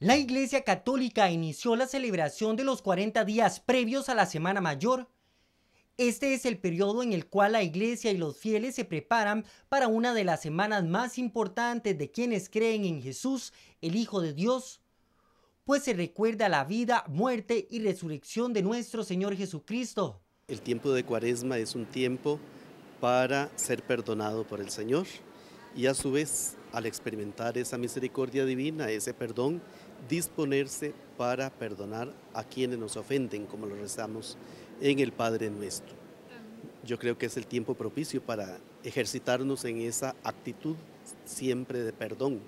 La Iglesia Católica inició la celebración de los 40 días previos a la Semana Mayor. Este es el periodo en el cual la Iglesia y los fieles se preparan para una de las semanas más importantes de quienes creen en Jesús, el Hijo de Dios, pues se recuerda la vida, muerte y resurrección de nuestro Señor Jesucristo. El tiempo de Cuaresma es un tiempo para ser perdonado por el Señor, y a su vez al experimentar esa misericordia divina, ese perdón, disponerse para perdonar a quienes nos ofenden, como lo rezamos en el Padre nuestro. Yo creo que es el tiempo propicio para ejercitarnos en esa actitud siempre de perdón.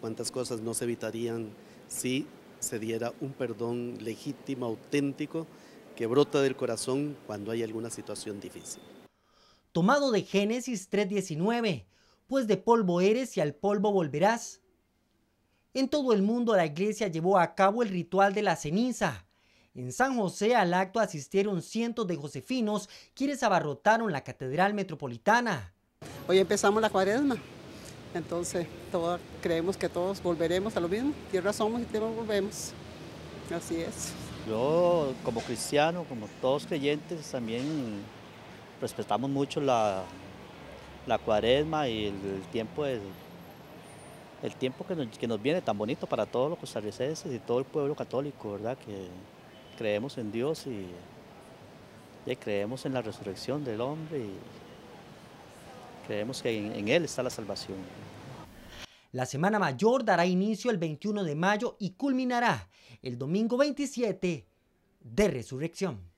Cuántas cosas no se evitarían si se diera un perdón legítimo, auténtico, que brota del corazón cuando hay alguna situación difícil. Tomado de Génesis 3.19, de polvo eres y al polvo volverás. En todo el mundo la iglesia llevó a cabo el ritual de la ceniza. En San José al acto asistieron cientos de josefinos quienes abarrotaron la catedral metropolitana. Hoy empezamos la cuaresma, entonces todos creemos que todos volveremos a lo mismo. Tierra somos y tierra volvemos. Así es. Yo como cristiano, como todos creyentes, también respetamos mucho la, la cuaresma y el, tiempo el tiempo que nos, viene tan bonito para todos los costarricenses y todo el pueblo católico, ¿verdad? Que creemos en Dios y, creemos en la resurrección del hombre y creemos que en Él está la salvación. La Semana Mayor dará inicio el 21 de mayo y culminará el domingo 27 de Resurrección.